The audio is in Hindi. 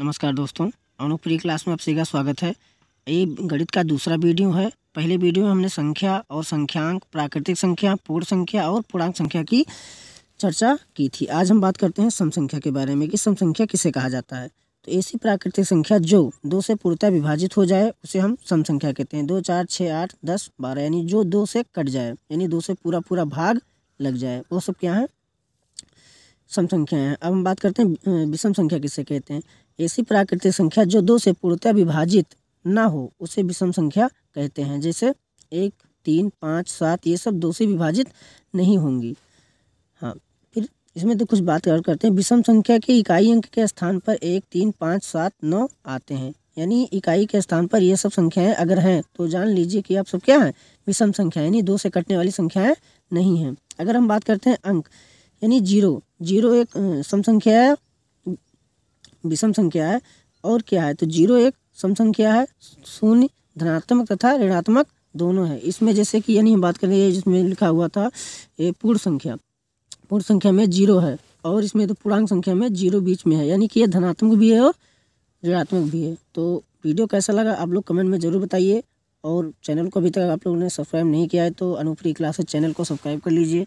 नमस्कार दोस्तों अनुप्रिय क्लास में आप सभी का स्वागत है ये गणित का दूसरा वीडियो है पहले वीडियो में हमने संख्या और संख्यांक प्राकृतिक संख्या पूर्ण संख्या और पूर्णांक संख्या की चर्चा की थी आज हम बात करते हैं सम संख्या के बारे में कि सम संख्या किसे कहा जाता है तो ऐसी प्राकृतिक संख्या जो दो से पूर्णतः विभाजित हो जाए उसे हम सम संख्या कहते हैं दो चार छः आठ दस बारह यानी जो दो से कट जाए यानी दो से पूरा पूरा भाग लग जाए वो सब क्या है सम संख्या हैं अब हम बात करते हैं विषम संख्या किसे कहते हैं ऐसी प्राकृतिक संख्या जो दो से पूर्णतया विभाजित ना हो उसे विषम संख्या कहते हैं जैसे एक तीन पाँच सात ये सब दो से विभाजित नहीं होंगी हाँ फिर इसमें तो कुछ बात और करते हैं विषम संख्या के इकाई अंक के स्थान पर एक तीन पाँच सात नौ आते हैं यानी इकाई के स्थान पर ये सब संख्याएं अगर हैं तो जान लीजिए कि आप सब क्या हैं विषम संख्या यानी दो से कटने वाली संख्याएं नहीं हैं अगर हम बात करते हैं अंक यानी जीरो जीरो एक सम संख्या है विषम संख्या है और क्या है तो जीरो एक सम संख्या है शून्य धनात्मक तथा ऋणात्मक दोनों है इसमें जैसे कि यानी हम बात करें जिसमें लिखा हुआ था ये पूर्ण संख्या पूर्ण संख्या में जीरो है और इसमें तो पूर्णांक संख्या में जीरो बीच में है यानी कि ये धनात्मक भी है और ऋणात्मक भी है तो वीडियो कैसा लगा आप लोग कमेंट में ज़रूर बताइए और चैनल को अभी तक आप लोगों ने सब्सक्राइब नहीं किया है तो अनुप्री क्लासेस चैनल को सब्सक्राइब कर लीजिए